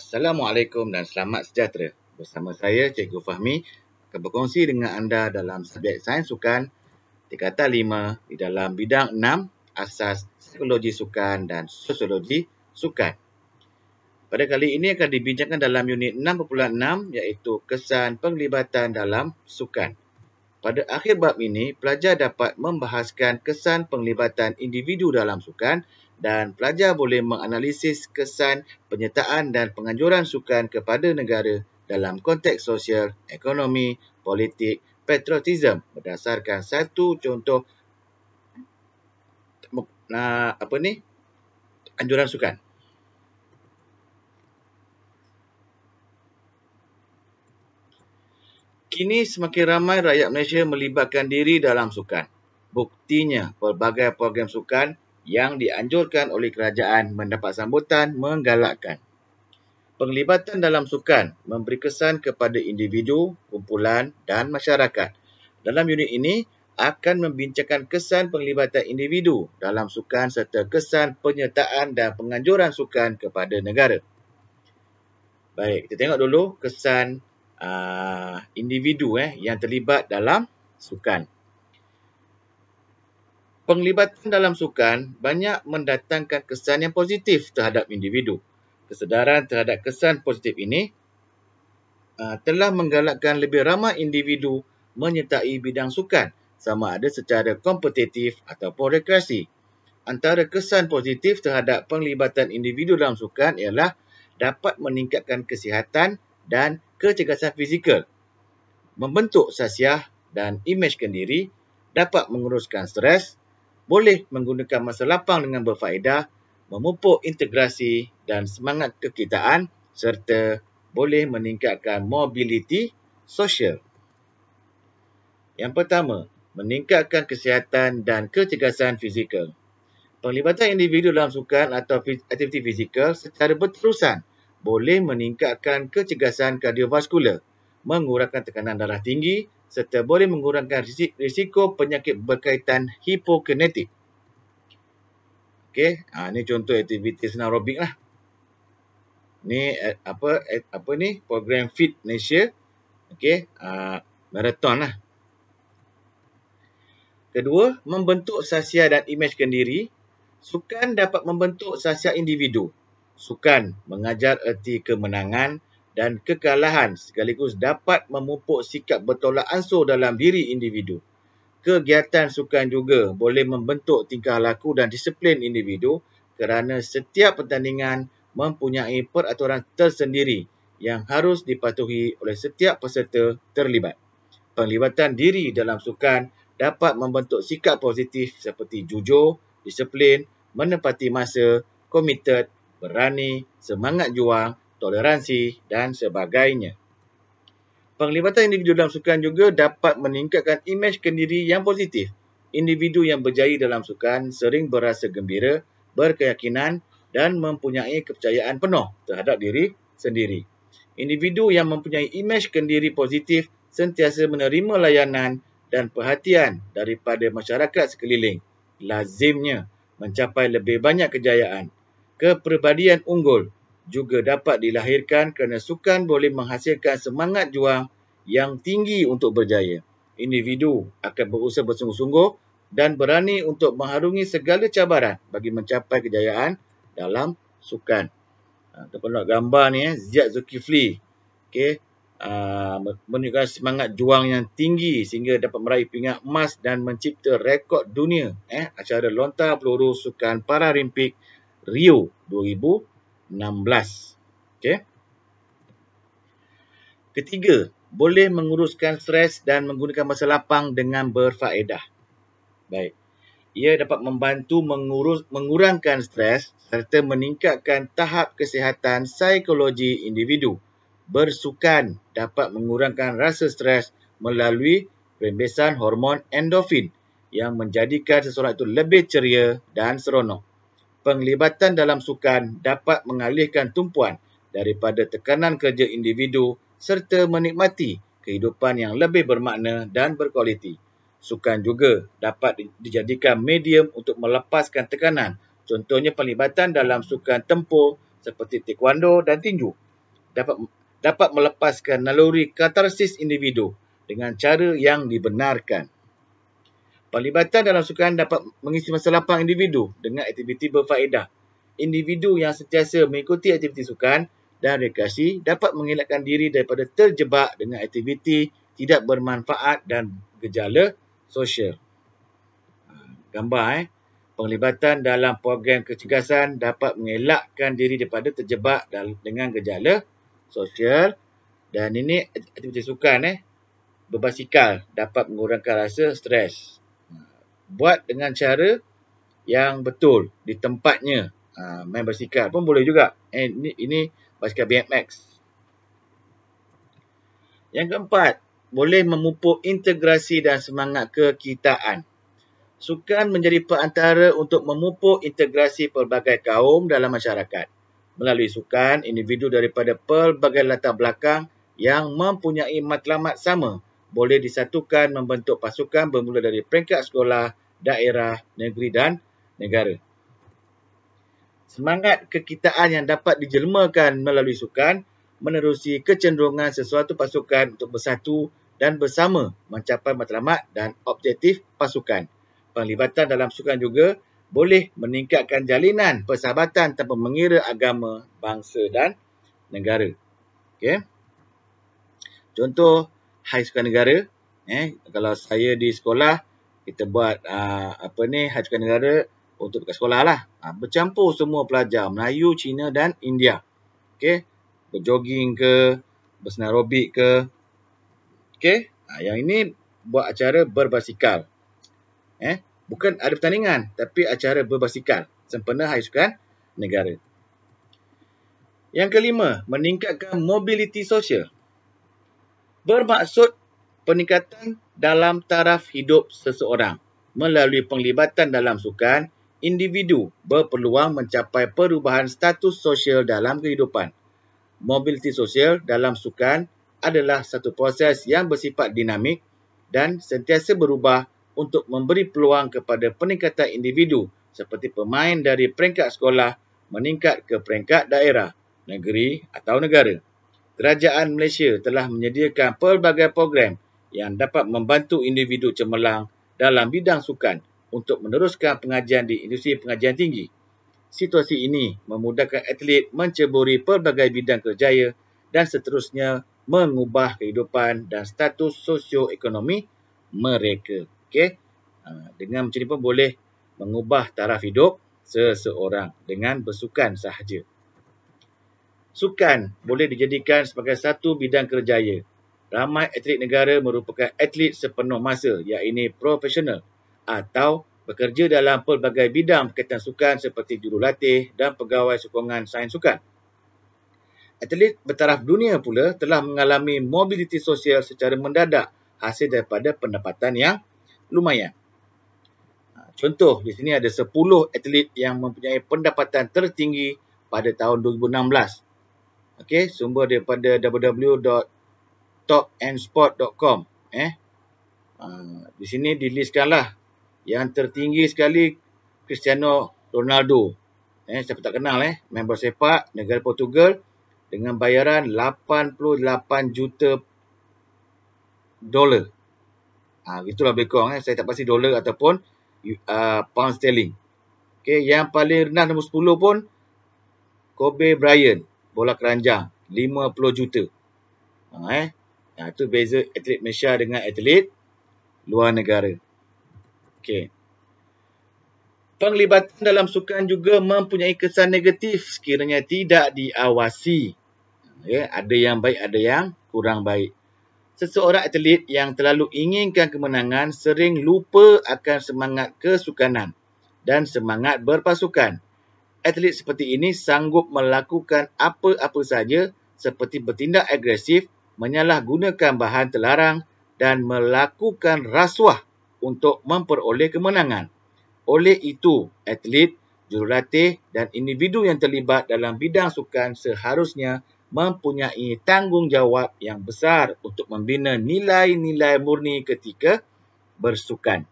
Assalamualaikum dan selamat sejahtera. Bersama saya Cikgu Fahmi akan berkongsi dengan anda dalam subjek sains sukan tingkatan 5 di dalam bidang 6 asas psikologi sukan dan sosiologi sukan. Pada kali ini akan dibincangkan dalam unit 6.6 iaitu kesan penglibatan dalam sukan pada akhir bab ini, pelajar dapat membahaskan kesan penglibatan individu dalam sukan dan pelajar boleh menganalisis kesan penyertaan dan penganjuran sukan kepada negara dalam konteks sosial, ekonomi, politik, patriotism berdasarkan satu contoh nah, apa ni? anjuran sukan. kini semakin ramai rakyat Malaysia melibatkan diri dalam sukan. Buktinya pelbagai program sukan yang dianjurkan oleh kerajaan mendapat sambutan menggalakkan. Penglibatan dalam sukan memberi kesan kepada individu, kumpulan dan masyarakat. Dalam unit ini akan membincangkan kesan penglibatan individu dalam sukan serta kesan penyertaan dan penganjuran sukan kepada negara. Baik, kita tengok dulu kesan Uh, individu eh yang terlibat dalam sukan. Penglibatan dalam sukan banyak mendatangkan kesan yang positif terhadap individu. Kesedaran terhadap kesan positif ini uh, telah menggalakkan lebih ramai individu menyertai bidang sukan sama ada secara kompetitif ataupun rekreasi. Antara kesan positif terhadap penglibatan individu dalam sukan ialah dapat meningkatkan kesihatan dan kecergasan fizikal. Membentuk sasiah dan imej kendiri dapat menguruskan stres, boleh menggunakan masa lapang dengan berfaedah, memupuk integrasi dan semangat kekitaan serta boleh meningkatkan mobiliti sosial. Yang pertama, meningkatkan kesihatan dan kecergasan fizikal. Penglibatan individu dalam sukan atau aktiviti fizikal secara berterusan boleh meningkatkan kecegasan kardiovaskular, mengurangkan tekanan darah tinggi serta boleh mengurangkan risiko penyakit berkaitan hipokinetik. Okey, ha, ini contoh aktiviti robik lah. Ini eh, apa eh, apa ni program Fit Malaysia. Okey, ha, maraton lah. Kedua, membentuk sasia dan imej kendiri. Sukan dapat membentuk sasia individu sukan mengajar erti kemenangan dan kekalahan sekaligus dapat memupuk sikap bertolak ansur dalam diri individu. Kegiatan sukan juga boleh membentuk tingkah laku dan disiplin individu kerana setiap pertandingan mempunyai peraturan tersendiri yang harus dipatuhi oleh setiap peserta terlibat. Penglibatan diri dalam sukan dapat membentuk sikap positif seperti jujur, disiplin, menepati masa, komited berani, semangat juang, toleransi dan sebagainya. Penglibatan individu dalam sukan juga dapat meningkatkan imej kendiri yang positif. Individu yang berjaya dalam sukan sering berasa gembira, berkeyakinan dan mempunyai kepercayaan penuh terhadap diri sendiri. Individu yang mempunyai imej kendiri positif sentiasa menerima layanan dan perhatian daripada masyarakat sekeliling. Lazimnya mencapai lebih banyak kejayaan. Kepribadian unggul juga dapat dilahirkan kerana sukan boleh menghasilkan semangat juang yang tinggi untuk berjaya. Individu akan berusaha bersungguh-sungguh dan berani untuk mengharungi segala cabaran bagi mencapai kejayaan dalam sukan. Kita ha, nak gambar ni, eh, Ziyad Zulkifli. Okay. Ha, menunjukkan semangat juang yang tinggi sehingga dapat meraih pingat emas dan mencipta rekod dunia eh, acara lontar peluru sukan Paralimpik Rio 2016. Okey. Ketiga, boleh menguruskan stres dan menggunakan masa lapang dengan berfaedah. Baik. Ia dapat membantu mengurus, mengurangkan stres serta meningkatkan tahap kesihatan psikologi individu. Bersukan dapat mengurangkan rasa stres melalui pembesan hormon endorfin yang menjadikan seseorang itu lebih ceria dan seronok penglibatan dalam sukan dapat mengalihkan tumpuan daripada tekanan kerja individu serta menikmati kehidupan yang lebih bermakna dan berkualiti. Sukan juga dapat dijadikan medium untuk melepaskan tekanan, contohnya penglibatan dalam sukan tempur seperti taekwondo dan tinju. Dapat dapat melepaskan naluri katarsis individu dengan cara yang dibenarkan. Perlibatan dalam sukan dapat mengisi masa lapang individu dengan aktiviti berfaedah. Individu yang sentiasa mengikuti aktiviti sukan dan rekreasi dapat mengelakkan diri daripada terjebak dengan aktiviti tidak bermanfaat dan gejala sosial. Gambar eh. Penglibatan dalam program kecergasan dapat mengelakkan diri daripada terjebak dengan gejala sosial. Dan ini aktiviti sukan eh. Berbasikal dapat mengurangkan rasa stres buat dengan cara yang betul di tempatnya. Ha, main basikal pun boleh juga. And eh, ini, ini basikal BMX. Yang keempat, boleh memupuk integrasi dan semangat kekitaan. Sukan menjadi perantara untuk memupuk integrasi pelbagai kaum dalam masyarakat. Melalui sukan, individu daripada pelbagai latar belakang yang mempunyai matlamat sama boleh disatukan membentuk pasukan bermula dari peringkat sekolah, daerah, negeri dan negara. Semangat kekitaan yang dapat dijelmakan melalui sukan menerusi kecenderungan sesuatu pasukan untuk bersatu dan bersama mencapai matlamat dan objektif pasukan. Penglibatan dalam sukan juga boleh meningkatkan jalinan persahabatan tanpa mengira agama, bangsa dan negara. Okay. Contoh Hai Sukan Negara. Eh, kalau saya di sekolah, kita buat uh, apa ni Hai Sukan Negara untuk dekat sekolah lah. Uh, bercampur semua pelajar Melayu, Cina dan India. Okey, Berjoging ke, bersenarobik ke. okey. Uh, yang ini buat acara berbasikal. Eh, bukan ada pertandingan tapi acara berbasikal sempena Hai Sukan Negara. Yang kelima, meningkatkan mobiliti sosial bermaksud peningkatan dalam taraf hidup seseorang melalui penglibatan dalam sukan individu berpeluang mencapai perubahan status sosial dalam kehidupan. Mobiliti sosial dalam sukan adalah satu proses yang bersifat dinamik dan sentiasa berubah untuk memberi peluang kepada peningkatan individu seperti pemain dari peringkat sekolah meningkat ke peringkat daerah, negeri atau negara kerajaan Malaysia telah menyediakan pelbagai program yang dapat membantu individu cemerlang dalam bidang sukan untuk meneruskan pengajian di industri pengajian tinggi. Situasi ini memudahkan atlet menceburi pelbagai bidang kerjaya dan seterusnya mengubah kehidupan dan status sosioekonomi mereka. Okay? Ha, dengan macam ni pun boleh mengubah taraf hidup seseorang dengan bersukan sahaja. Sukan boleh dijadikan sebagai satu bidang kerjaya. Ramai atlet negara merupakan atlet sepenuh masa iaitu profesional atau bekerja dalam pelbagai bidang berkaitan sukan seperti jurulatih dan pegawai sokongan sains sukan. Atlet bertaraf dunia pula telah mengalami mobiliti sosial secara mendadak hasil daripada pendapatan yang lumayan. Ha, contoh di sini ada 10 atlet yang mempunyai pendapatan tertinggi pada tahun 2016 Okey, sumber daripada www.topandsport.com eh. Uh, di sini diliskanlah yang tertinggi sekali Cristiano Ronaldo. Eh, siapa tak kenal eh, member sepak negara Portugal dengan bayaran 88 juta dolar. Ha, ah, gitulah lebih eh. Saya tak pasti dolar ataupun uh, pound sterling. Okey, yang paling rendah nombor 10 pun Kobe Bryant bola keranjang 50 juta. Ha eh. Ha itu beza atlet Malaysia dengan atlet luar negara. Okey. Penglibatan dalam sukan juga mempunyai kesan negatif sekiranya tidak diawasi. Ya, ada yang baik, ada yang kurang baik. Seseorang atlet yang terlalu inginkan kemenangan sering lupa akan semangat kesukanan dan semangat berpasukan atlet seperti ini sanggup melakukan apa-apa saja seperti bertindak agresif, menyalahgunakan bahan terlarang dan melakukan rasuah untuk memperoleh kemenangan. Oleh itu, atlet, jurulatih dan individu yang terlibat dalam bidang sukan seharusnya mempunyai tanggungjawab yang besar untuk membina nilai-nilai murni ketika bersukan.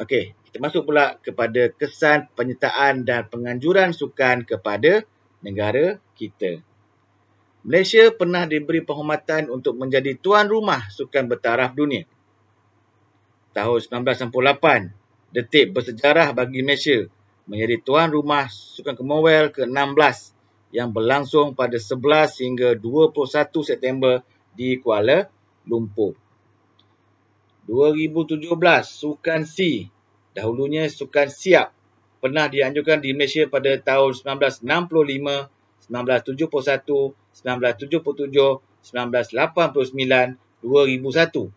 Okey, termasuk pula kepada kesan penyertaan dan penganjuran sukan kepada negara kita. Malaysia pernah diberi penghormatan untuk menjadi tuan rumah sukan bertaraf dunia. Tahun 1968, detik bersejarah bagi Malaysia menjadi tuan rumah sukan Commonwealth ke-16 yang berlangsung pada 11 hingga 21 September di Kuala Lumpur. 2017 Sukan SEA Dahulunya sukan siap pernah dianjurkan di Malaysia pada tahun 1965, 1971, 1977, 1989-2001.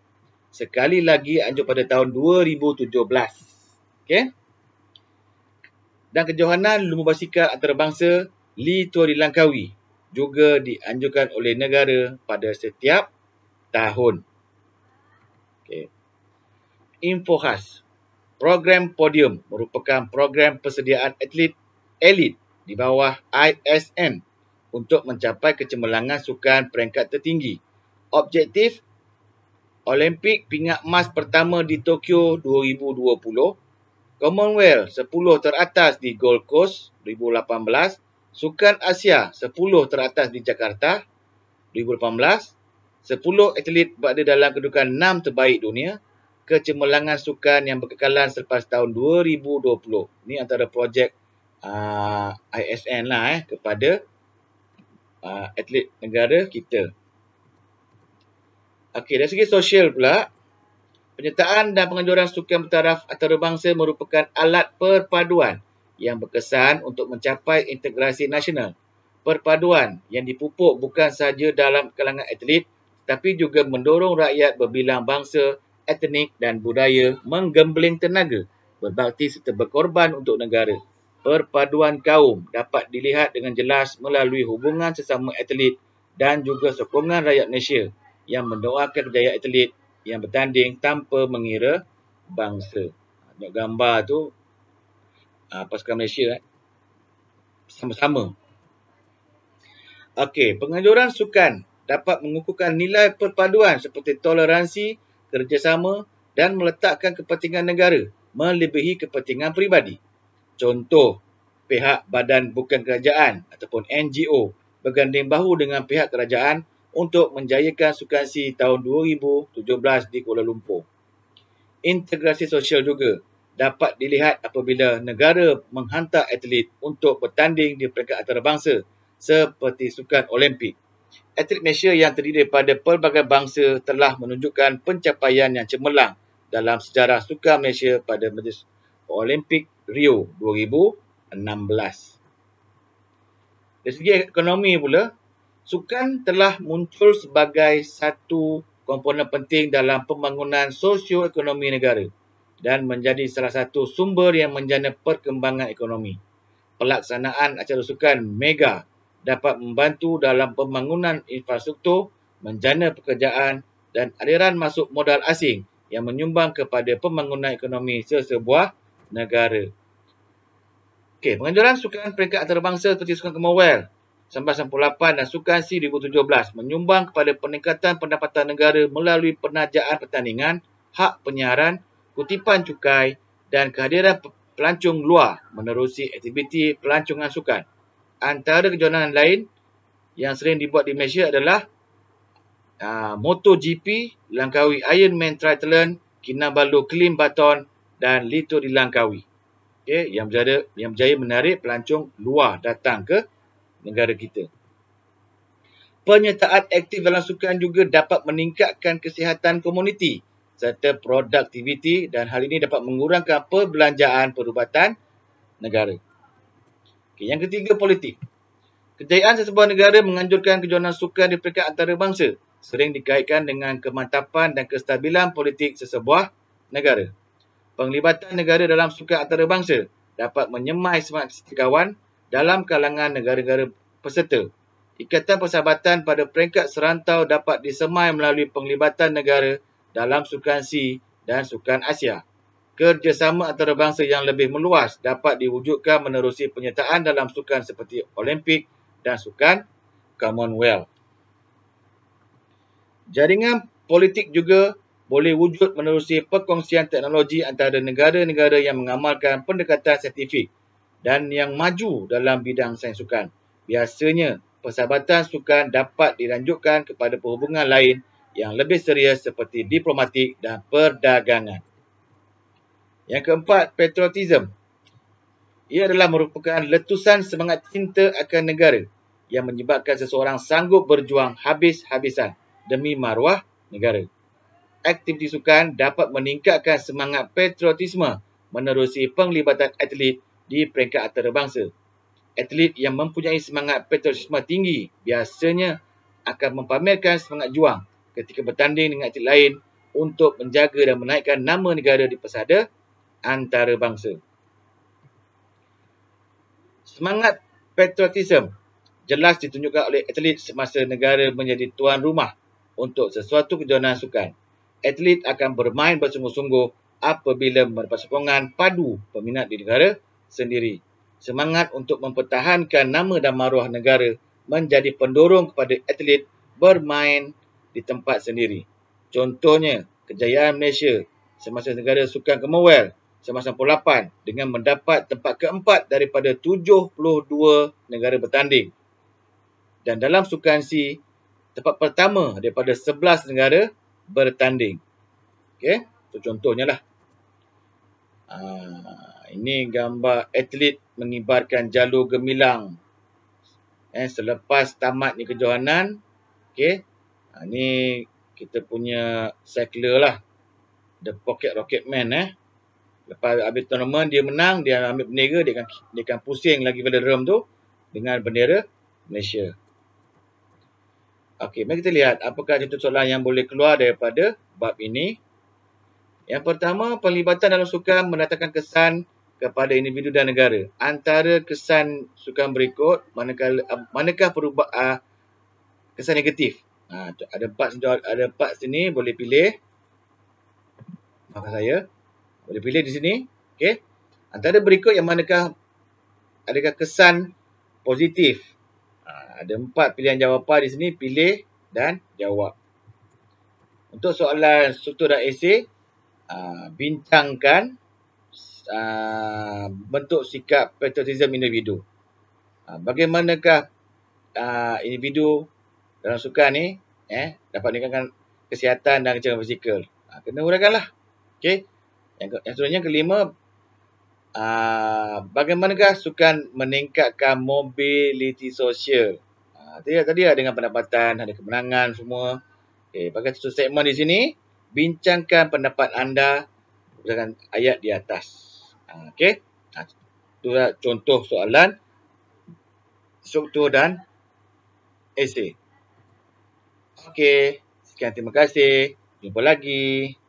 Sekali lagi anjur pada tahun 2017. Okay? Dan kejohanan lumba basikal antarabangsa Li Tuari Langkawi juga dianjurkan oleh negara pada setiap tahun. Okay. Info khas Program Podium merupakan program persediaan atlet elit di bawah ISM untuk mencapai kecemerlangan sukan peringkat tertinggi. Objektif Olimpik pingat emas pertama di Tokyo 2020, Commonwealth 10 teratas di Gold Coast 2018, Sukan Asia 10 teratas di Jakarta 2018, 10 atlet berada dalam kedudukan 6 terbaik dunia 2018 kecemerlangan sukan yang berkekalan selepas tahun 2020. Ini antara projek uh, ah, ISN lah eh, kepada uh, atlet negara kita. Okey, dari segi sosial pula, penyertaan dan penganjuran sukan bertaraf antarabangsa merupakan alat perpaduan yang berkesan untuk mencapai integrasi nasional. Perpaduan yang dipupuk bukan sahaja dalam kalangan atlet tapi juga mendorong rakyat berbilang bangsa etnik dan budaya menggembling tenaga, berbakti serta berkorban untuk negara. Perpaduan kaum dapat dilihat dengan jelas melalui hubungan sesama atlet dan juga sokongan rakyat Malaysia yang mendoakan kejayaan atlet yang bertanding tanpa mengira bangsa. Ha, tengok gambar tu uh, pasukan Malaysia kan? sama-sama. Okey, penganjuran sukan dapat mengukuhkan nilai perpaduan seperti toleransi, kerjasama dan meletakkan kepentingan negara melebihi kepentingan peribadi. Contoh, pihak badan bukan kerajaan ataupun NGO berganding bahu dengan pihak kerajaan untuk menjayakan sukan si tahun 2017 di Kuala Lumpur. Integrasi sosial juga dapat dilihat apabila negara menghantar atlet untuk bertanding di peringkat antarabangsa seperti sukan Olimpik atlet Malaysia yang terdiri daripada pelbagai bangsa telah menunjukkan pencapaian yang cemerlang dalam sejarah sukan Malaysia pada Majlis Olimpik Rio 2016. Dari segi ekonomi pula, sukan telah muncul sebagai satu komponen penting dalam pembangunan sosioekonomi negara dan menjadi salah satu sumber yang menjana perkembangan ekonomi. Pelaksanaan acara sukan Mega dapat membantu dalam pembangunan infrastruktur, menjana pekerjaan dan aliran masuk modal asing yang menyumbang kepada pembangunan ekonomi sesebuah negara. Okey, penganjuran sukan peringkat antarabangsa seperti sukan Commonwealth 1998 dan sukan C 2017 menyumbang kepada peningkatan pendapatan negara melalui penajaan pertandingan, hak penyiaran, kutipan cukai dan kehadiran pelancong luar menerusi aktiviti pelancongan sukan antara kejohanan lain yang sering dibuat di Malaysia adalah uh, MotoGP, Langkawi Ironman Triathlon, Kinabalu Klim Baton dan Lito di Langkawi. Okay, yang berjaya, yang berjaya menarik pelancong luar datang ke negara kita. Penyertaan aktif dalam sukan juga dapat meningkatkan kesihatan komuniti serta produktiviti dan hal ini dapat mengurangkan perbelanjaan perubatan negara. Okay, yang ketiga, politik. Kejayaan sesebuah negara menganjurkan kejohanan sukan di peringkat antarabangsa sering dikaitkan dengan kemantapan dan kestabilan politik sesebuah negara. Penglibatan negara dalam sukan antarabangsa dapat menyemai semangat kesetiakawan dalam kalangan negara-negara peserta. Ikatan persahabatan pada peringkat serantau dapat disemai melalui penglibatan negara dalam sukan SEA dan sukan Asia kerjasama antara bangsa yang lebih meluas dapat diwujudkan menerusi penyertaan dalam sukan seperti Olimpik dan sukan Commonwealth. Jaringan politik juga boleh wujud menerusi perkongsian teknologi antara negara-negara yang mengamalkan pendekatan saintifik dan yang maju dalam bidang sains sukan. Biasanya, persahabatan sukan dapat dilanjutkan kepada perhubungan lain yang lebih serius seperti diplomatik dan perdagangan. Yang keempat, patriotism. Ia adalah merupakan letusan semangat cinta akan negara yang menyebabkan seseorang sanggup berjuang habis-habisan demi maruah negara. Aktiviti sukan dapat meningkatkan semangat patriotisme menerusi penglibatan atlet di peringkat antarabangsa. Atlet yang mempunyai semangat patriotisme tinggi biasanya akan mempamerkan semangat juang ketika bertanding dengan atlet lain untuk menjaga dan menaikkan nama negara di pesada antarabangsa. Semangat patriotisme jelas ditunjukkan oleh atlet semasa negara menjadi tuan rumah untuk sesuatu kejohanan sukan. Atlet akan bermain bersungguh-sungguh apabila mendapat sokongan padu peminat di negara sendiri. Semangat untuk mempertahankan nama dan maruah negara menjadi pendorong kepada atlet bermain di tempat sendiri. Contohnya, kejayaan Malaysia semasa negara sukan Commonwealth sama-sama 1998 dengan mendapat tempat keempat daripada 72 negara bertanding. Dan dalam sukan C, tempat pertama daripada 11 negara bertanding. Okey, so, contohnya lah. Uh, ini gambar atlet mengibarkan jalur gemilang. Eh, selepas tamatnya kejohanan. Okey, uh, ah, ini kita punya cycler lah. The Pocket Rocket Man eh lepas habis tournament dia menang dia ambil bendera dia akan dia akan pusing lagi pada room tu dengan bendera Malaysia. Okey, mari kita lihat apakah contoh soalan yang boleh keluar daripada bab ini. Yang pertama, pelibatan dalam sukan mendatangkan kesan kepada individu dan negara. Antara kesan sukan berikut, manakah manakah perubahan ah, kesan negatif? Ha, ada empat ada sini boleh pilih. Maka saya boleh pilih di sini. Okey. Antara berikut yang manakah adakah kesan positif. Ha, ada empat pilihan jawapan di sini. Pilih dan jawab. Untuk soalan struktur dan esay, ha, bintangkan ha, bentuk sikap patriotism individu. Ha, bagaimanakah ha, individu dalam sukan ni eh, dapat meningkatkan kesihatan dan kecerahan fizikal. Ha, kena uraikanlah. Okey. Yang, ke, yang seterusnya kelima, uh, bagaimanakah sukan meningkatkan mobiliti sosial? Uh, tadi ada dengan pendapatan, ada kemenangan semua. Okay, eh, bagi satu segmen di sini, bincangkan pendapat anda berdasarkan ayat di atas. Okay, ah, Okey, itu uh, lah contoh soalan struktur dan esei. Okay, sekian terima kasih. Jumpa lagi.